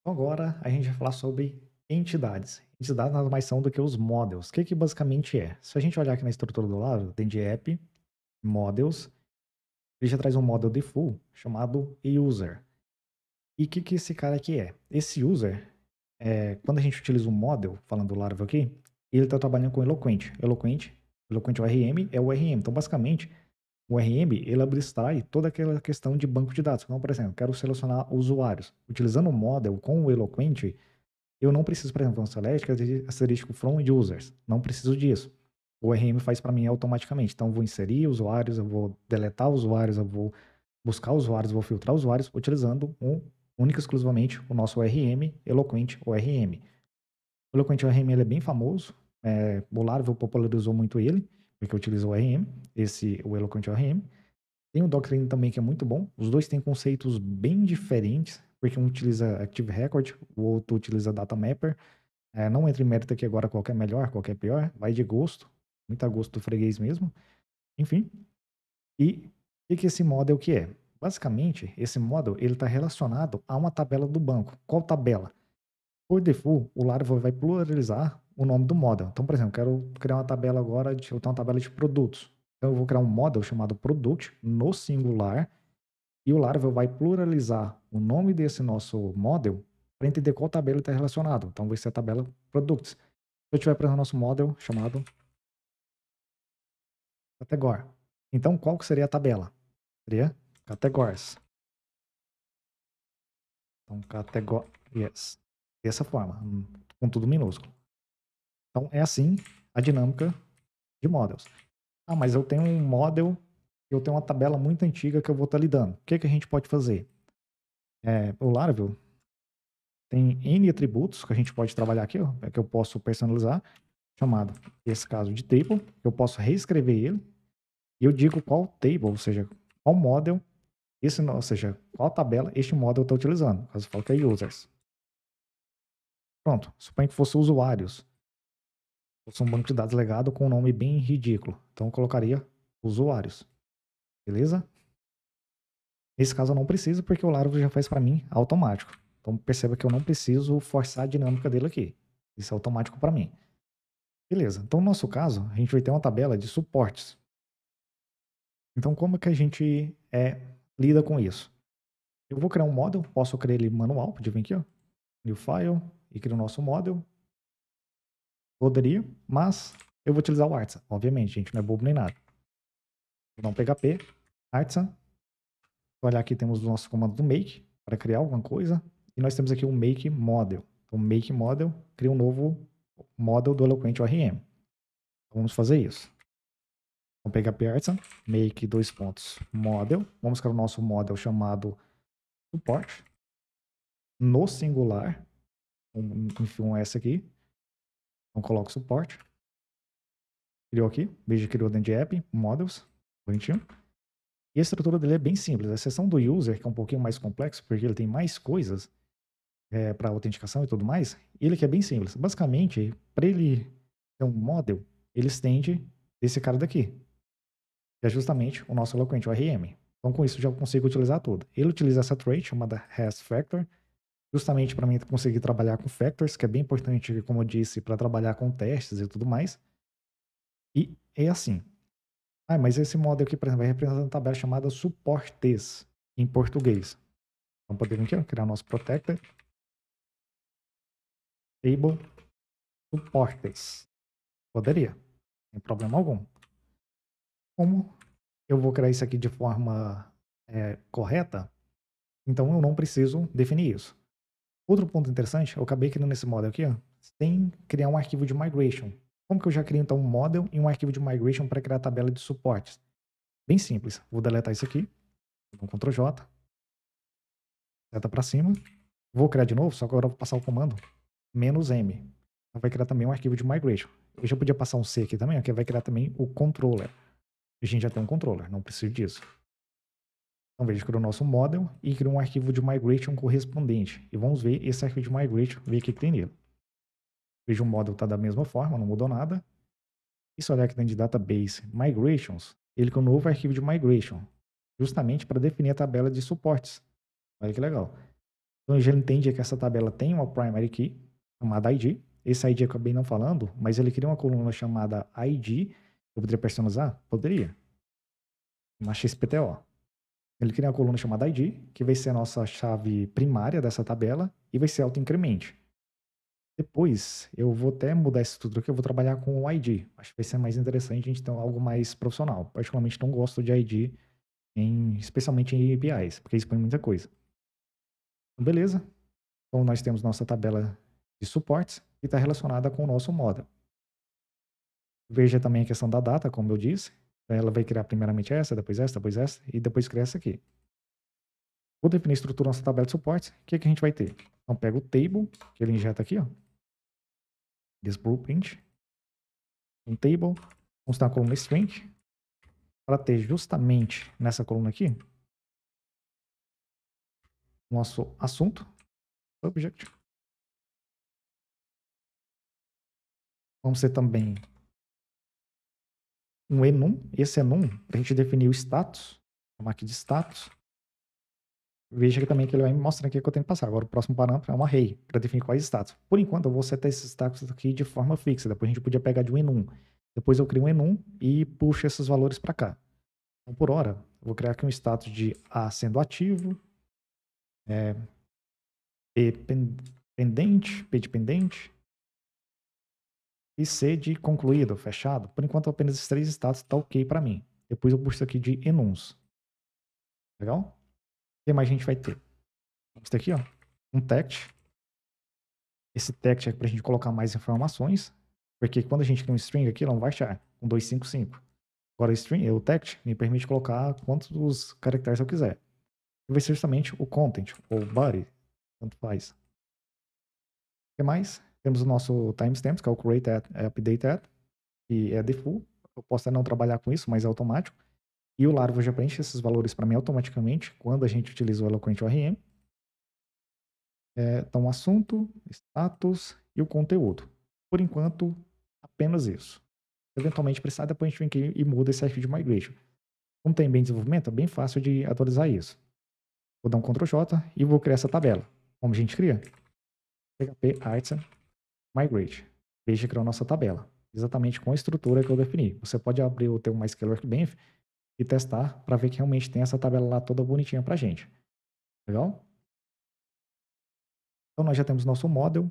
Então agora a gente vai falar sobre entidades. Entidades nada mais são do que os models. O que, que basicamente é? Se a gente olhar aqui na estrutura do lado, tem de app, models, ele já traz um model de full chamado user. E o que, que esse cara aqui é? Esse user, é, quando a gente utiliza um model, falando do Laravel aqui, ele está trabalhando com Eloquent. Eloquent, Eloquent ORM é o ORM. Então basicamente o RM, ele abstrai toda aquela questão de banco de dados. Então, por exemplo, quero selecionar usuários. Utilizando o model com o Eloquent, eu não preciso, por exemplo, um select, asterisco from users. Não preciso disso. O RM faz para mim automaticamente. Então, eu vou inserir usuários, eu vou deletar usuários, eu vou buscar usuários, vou filtrar usuários, utilizando um, única e exclusivamente o nosso RM Eloquent ORM. O Eloquent ORM ele é bem famoso, é, Bolaro popularizou muito ele, porque utiliza o ORM, esse, o Eloquent ORM. Tem o Doctrine também, que é muito bom. Os dois têm conceitos bem diferentes, porque um utiliza Active Record, o outro utiliza Data Mapper. É, não entre em mérito aqui agora qual é melhor, qual é pior, vai de gosto, muito a gosto do freguês mesmo. Enfim. E o que esse model que é? Basicamente, esse model ele está relacionado a uma tabela do banco. Qual tabela? Por default, o Laravel vai pluralizar o nome do model. Então, por exemplo, quero criar uma tabela agora, de, eu tenho uma tabela de produtos. Então, eu vou criar um model chamado product no singular e o Laravel vai pluralizar o nome desse nosso model para entender qual tabela está relacionado. Então, vai ser a tabela products. Se eu tiver, por exemplo, nosso model chamado category. Então, qual que seria a tabela? Seria categories. Então, category. yes. Dessa forma, com tudo minúsculo. Então é assim a dinâmica de models. Ah, mas eu tenho um model, eu tenho uma tabela muito antiga que eu vou estar tá lidando. O que, que a gente pode fazer? É, o Laravel tem N atributos que a gente pode trabalhar aqui, ó, é que eu posso personalizar, chamado, nesse caso, de table. Eu posso reescrever ele e eu digo qual table, ou seja, qual model, esse, ou seja, qual tabela este model está utilizando. Caso eu falo que é users. Pronto, suponho que fosse usuários fosse um banco de dados legado com um nome bem ridículo. Então eu colocaria usuários. Beleza? Nesse caso eu não preciso, porque o Laravel já faz para mim automático. Então perceba que eu não preciso forçar a dinâmica dele aqui. Isso é automático para mim. Beleza, então no nosso caso, a gente vai ter uma tabela de suportes. Então como que a gente é, lida com isso? Eu vou criar um model, posso criar ele manual, podia vir aqui, ó, new file, e criar o nosso model. Poderia, mas eu vou utilizar o Artsan. Obviamente, gente, não é bobo nem nada. Vou dar um PHP, Artsan. Vou olhar aqui, temos o nosso comando do make para criar alguma coisa. E nós temos aqui o um make model. Então, make model cria um novo model do Eloquent ORM. Então, vamos fazer isso. Vamos pegar Pearson, make dois pontos, model. Vamos criar o nosso model chamado suporte. No singular, um, enfim, um S aqui. Então coloco suporte. Criou aqui, veja que criou dentro de app, models, bonitinho. E a estrutura dele é bem simples. A seção do user, que é um pouquinho mais complexo, porque ele tem mais coisas é, para autenticação e tudo mais, ele que é bem simples. Basicamente, para ele ter um model, ele estende esse cara daqui, que é justamente o nosso eloquente, o RM. Então, com isso, já consigo utilizar tudo. Ele utiliza essa trait chamada has Factor, justamente para mim conseguir trabalhar com factors, que é bem importante, como eu disse, para trabalhar com testes e tudo mais. E é assim. Ah, mas esse módulo aqui, por exemplo, vai representar uma tabela chamada suportes em português. Então podemos aqui, ó, criar nosso protector. Table suportes. Poderia, sem problema algum. Como eu vou criar isso aqui de forma é, correta, então eu não preciso definir isso. Outro ponto interessante, eu acabei criando esse model aqui, ó, sem criar um arquivo de migration. Como que eu já criei então um model e um arquivo de migration para criar a tabela de suportes? Bem simples. Vou deletar isso aqui. Então, Ctrl J. Seta para cima. Vou criar de novo, só que agora eu vou passar o comando menos "-m". Então, vai criar também um arquivo de migration. Eu já podia passar um C aqui também, ó, que vai criar também o controller. A gente já tem um controller, não preciso disso. Então veja que o nosso model e criou um arquivo de migration correspondente. E vamos ver esse arquivo de migration, ver o que, que tem nele. Veja o model está da mesma forma, não mudou nada. E se olhar aqui dentro de database migrations, ele criou um novo arquivo de migration, justamente para definir a tabela de suportes. Olha que legal. Então ele já entende que essa tabela tem uma primary key, chamada ID. Esse ID eu acabei não falando, mas ele cria uma coluna chamada ID. Eu poderia personalizar? Poderia. Uma XPTO. Ele cria uma coluna chamada ID, que vai ser a nossa chave primária dessa tabela e vai ser auto-incremente. Depois, eu vou até mudar essa estrutura que eu vou trabalhar com o ID. Acho que vai ser mais interessante a gente ter algo mais profissional. Particularmente não gosto de ID, em, especialmente em APIs, porque expõe muita coisa. Então, beleza. Então, nós temos nossa tabela de suportes que está relacionada com o nosso model. Veja também a questão da data, como eu disse. Ela vai criar primeiramente essa, depois essa, depois essa, e depois criar essa aqui. Vou definir a estrutura da nossa tabela de suportes. O que, é que a gente vai ter? Então, pega o table, que ele injeta aqui, ó. This blueprint. Um table. vamos ter a coluna string. Para ter justamente nessa coluna aqui, nosso assunto, object. Vamos ser também um enum. Esse enum, para a gente definir o status, uma aqui de status, veja que também que ele vai me mostrando aqui o que eu tenho que passar. Agora, o próximo parâmetro é um array, para definir quais status. Por enquanto, eu vou setar esses status aqui de forma fixa. Depois a gente podia pegar de um enum. Depois eu crio um enum e puxo esses valores para cá. Então, por hora, eu vou criar aqui um status de A sendo ativo, é, P pendente, P pendente, e C de concluído, fechado. Por enquanto, apenas esses três status está ok para mim. Depois eu puxo aqui de enums. Legal? O que mais a gente vai ter? Vamos ter aqui, ó, um text. Esse text é para a gente colocar mais informações, porque quando a gente cria um string aqui, ela não vai achar um 255. Agora, o, string, o text me permite colocar quantos caracteres eu quiser. E vai ser justamente o content, ou body, tanto faz. O que mais? Temos o nosso timestamps, que é o create at, é update at, que é uhum. default. Eu posso até não trabalhar com isso, mas é automático. E o Laravel já preenche esses valores para mim automaticamente quando a gente utiliza o Eloquent ORM. É, então, assunto, status e o conteúdo. Por enquanto, apenas isso. Eventualmente precisar, depois a gente vem aqui e muda esse arquivo de migration. Como tem bem desenvolvimento, é bem fácil de atualizar isso. Vou dar um Ctrl J e vou criar essa tabela. Como a gente cria? PHP artisan migrate. Veja que é a nossa tabela, exatamente com a estrutura que eu defini. Você pode abrir o teu MySQL Workbench e testar para ver que realmente tem essa tabela lá toda bonitinha para gente. Legal? Então nós já temos nosso model,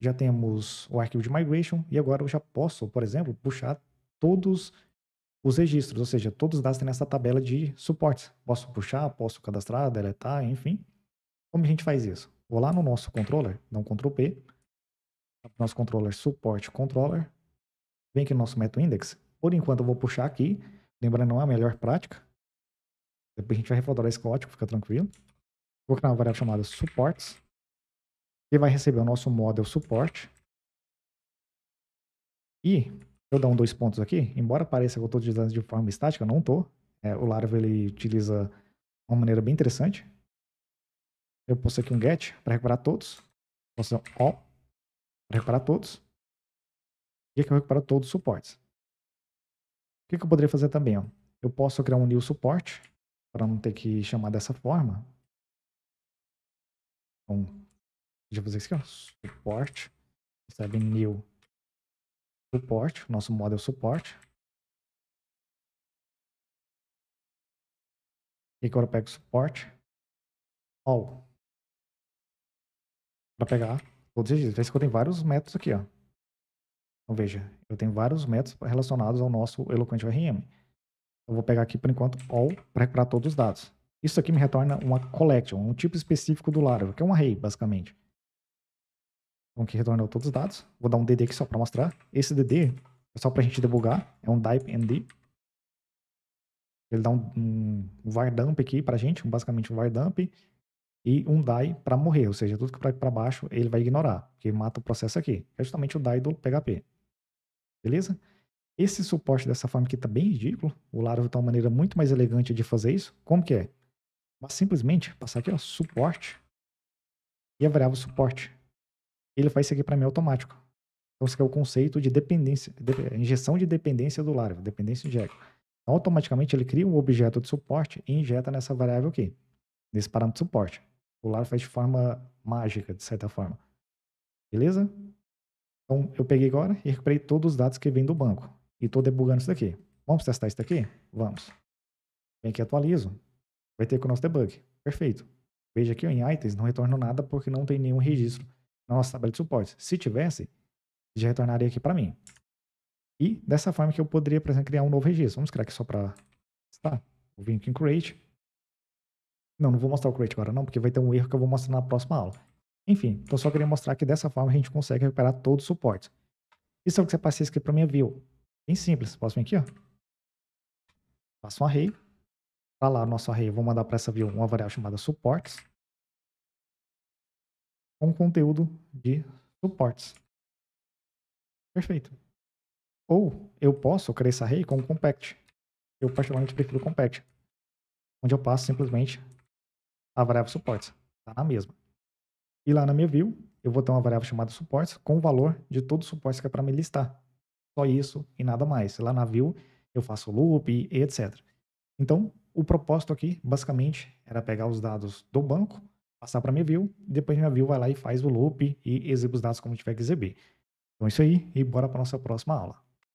já temos o arquivo de migration e agora eu já posso, por exemplo, puxar todos os registros, ou seja, todos os dados têm essa tabela de suportes. Posso puxar, posso cadastrar, deletar, enfim. Como a gente faz isso? Vou lá no nosso controller, dá um Ctrl P, nosso controller suporte controller. Vem aqui no nosso meta index. Por enquanto eu vou puxar aqui. Lembrando, não é a melhor prática. Depois a gente vai refatorar esse código, fica tranquilo. Vou criar uma variável chamada supports. Que vai receber o nosso model suporte E eu dar um dois pontos aqui, embora pareça que eu estou utilizando de forma estática, não estou. É, o Laravel ele utiliza uma maneira bem interessante. Eu posto aqui um get para recuperar todos. Posso dar um all para recuperar todos. E aqui eu recupero todos os suportes. O que, que eu poderia fazer também? Ó? Eu posso criar um new suporte, para não ter que chamar dessa forma. Então, deixa eu fazer isso aqui, ó. recebe new suporte nosso model suporte E agora eu pego suporte all. Para pegar Todos os dias. Vocês que eu tenho vários métodos aqui, ó. Então veja, eu tenho vários métodos relacionados ao nosso Eloquent ORM. Eu vou pegar aqui por enquanto all para recuperar todos os dados. Isso aqui me retorna uma collection, um tipo específico do Laravel, que é um array, basicamente. Então aqui retornou todos os dados. Vou dar um DD aqui só para mostrar. Esse DD é só para a gente debugar, é um type ND. Ele dá um, um var dump aqui para a gente, basicamente um var dump e um DAI para morrer, ou seja, tudo que para baixo ele vai ignorar, porque mata o processo aqui. É justamente o DAI do PHP. Beleza? Esse suporte dessa forma aqui tá bem ridículo. O Laravel tem uma maneira muito mais elegante de fazer isso. Como que é? Mas simplesmente passar aqui, ó, suporte e a variável suporte. Ele faz isso aqui para mim automático. Então, isso aqui é o conceito de dependência, de, é, injeção de dependência do Laravel, dependência inject. Então, automaticamente ele cria um objeto de suporte e injeta nessa variável aqui, nesse parâmetro de suporte. O Lara faz de forma mágica, de certa forma. Beleza? Então, eu peguei agora e recuperei todos os dados que vêm do banco. E estou debugando isso daqui. Vamos testar isso daqui? Vamos. Vem aqui atualizo. Vai ter com o nosso debug. Perfeito. Veja aqui em itens, não retorno nada porque não tem nenhum registro na nossa tabela de suporte. Se tivesse, já retornaria aqui para mim. E dessa forma que eu poderia, por exemplo, criar um novo registro. Vamos criar aqui só para testar. Vou vir aqui em Create. Não, não vou mostrar o create agora não, porque vai ter um erro que eu vou mostrar na próxima aula. Enfim, então só queria mostrar que dessa forma a gente consegue recuperar todos os suportes. Isso é o que você passa escrever para minha view. Bem simples, posso vir aqui, ó. Faço um array. Para tá lá o nosso array, eu vou mandar para essa view uma variável chamada suportes. Com conteúdo de suportes. Perfeito. Ou eu posso criar esse array com o compact. Eu particularmente prefiro o compact, onde eu passo simplesmente a variável suportes. Está na mesma. E lá na minha view, eu vou ter uma variável chamada suportes com o valor de todos os suportes que é para me listar. Só isso e nada mais. Lá na view, eu faço loop e etc. Então, o propósito aqui, basicamente, era pegar os dados do banco, passar para minha view, depois minha view vai lá e faz o loop e exibe os dados como tiver que exibir. Então é isso aí e bora para nossa próxima aula.